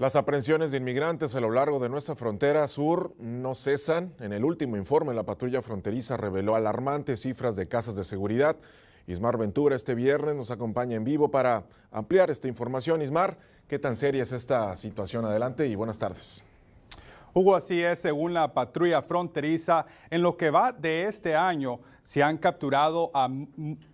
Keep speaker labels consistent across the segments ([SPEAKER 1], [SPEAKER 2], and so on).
[SPEAKER 1] Las aprehensiones de inmigrantes a lo largo de nuestra frontera sur no cesan. En el último informe, la patrulla fronteriza reveló alarmantes cifras de casas de seguridad. Ismar Ventura este viernes nos acompaña en vivo para ampliar esta información. Ismar, ¿qué tan seria es esta situación? Adelante y buenas tardes. Hugo, así es, según
[SPEAKER 2] la patrulla fronteriza, en lo que va de este año se han capturado a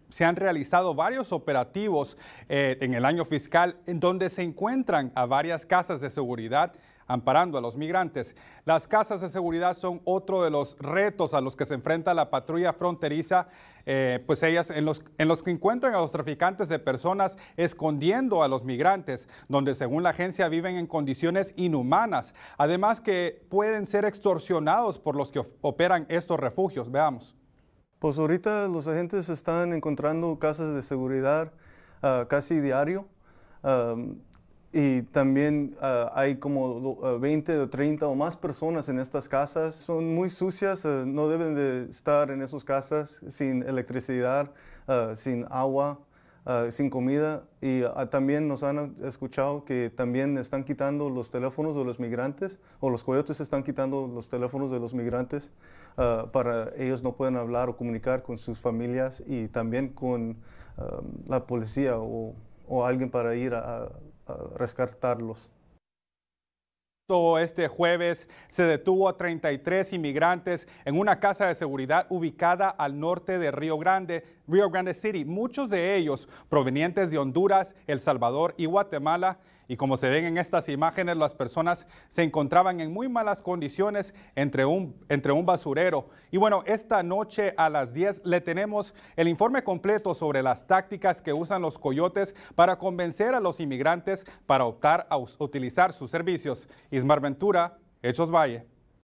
[SPEAKER 2] se han realizado varios operativos eh, en el año fiscal en donde se encuentran a varias casas de seguridad amparando a los migrantes. Las casas de seguridad son otro de los retos a los que se enfrenta la patrulla fronteriza, eh, pues ellas los, en los que encuentran a los traficantes de personas escondiendo a los migrantes, donde según la agencia viven en condiciones inhumanas, además que pueden ser
[SPEAKER 3] extorsionados por los que operan estos refugios. Veamos. Pues ahorita los agentes están encontrando casas de seguridad ah, casi diario y también ah, hay como 20 ah, o 30 o más personas en estas casas. Son muy sucias, no deben de estar en esas casas sin electricidad, sin agua. Ah, sin comida y ah, también nos han escuchado que también están quitando los teléfonos de los migrantes o los coyotes están quitando los teléfonos de los migrantes ah, para ellos no pueden hablar o comunicar con sus familias y también con la policía o, alguien para ir a rescatarlos
[SPEAKER 2] este jueves se detuvo a 33 inmigrantes en una casa de seguridad ubicada al norte de Río Grande, Río Grande City, muchos de ellos provenientes de Honduras, El Salvador y Guatemala. Y como se ven en estas imágenes, las personas se encontraban en muy malas condiciones entre un, entre un basurero. Y bueno, esta noche a las 10 le tenemos el informe completo sobre las tácticas que usan los coyotes para convencer a los inmigrantes para optar a utilizar sus servicios. Ismar Ventura, Hechos Valle.